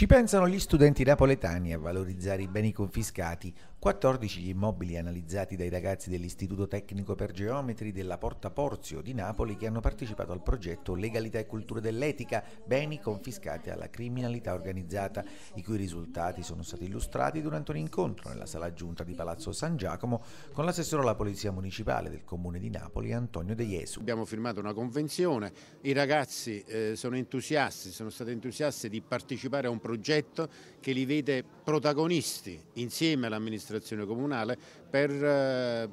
Ci pensano gli studenti napoletani a valorizzare i beni confiscati, 14 gli immobili analizzati dai ragazzi dell'Istituto Tecnico per Geometri della Porta Porzio di Napoli che hanno partecipato al progetto Legalità e Cultura dell'Etica, beni confiscati alla criminalità organizzata, i cui risultati sono stati illustrati durante un incontro nella sala giunta di Palazzo San Giacomo con l'assessore alla Polizia Municipale del Comune di Napoli Antonio De Jesu. Abbiamo firmato una convenzione, i ragazzi eh, sono entusiasti, sono stati entusiasti di partecipare a un progetto progetto che li vede protagonisti insieme all'amministrazione comunale per, eh,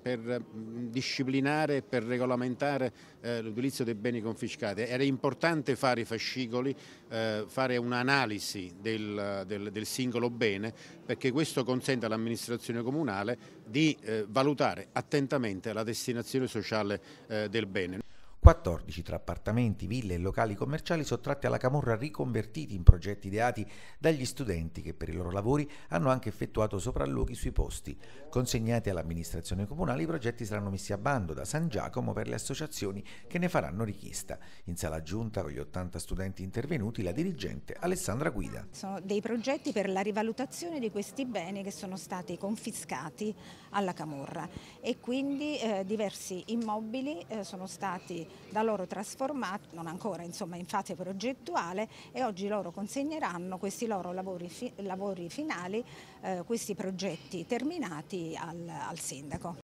per disciplinare e per regolamentare eh, l'utilizzo dei beni confiscati. Era importante fare i fascicoli, eh, fare un'analisi del, del, del, singolo bene perché questo consente all'amministrazione comunale di valutare attentamente la destinazione sociale del bene. 14 tra appartamenti, ville e locali commerciali sottratti alla camorra riconvertiti in progetti ideati dagli studenti che per i loro lavori hanno anche effettuato sopralluoghi sui posti. Consegnati all'amministrazione comunale i progetti saranno messi a bando da San Giacomo per le associazioni che ne faranno richiesta. In sala giunta con gli 80 studenti intervenuti la dirigente Alessandra Guida. Sono dei progetti per la rivalutazione di questi beni che sono stati confiscati alla camorra e quindi eh, diversi immobili eh, sono stati da loro trasformato, non ancora insomma in fase progettuale e oggi loro consegneranno questi loro lavori, fi lavori finali, eh, questi progetti terminati al, al sindaco.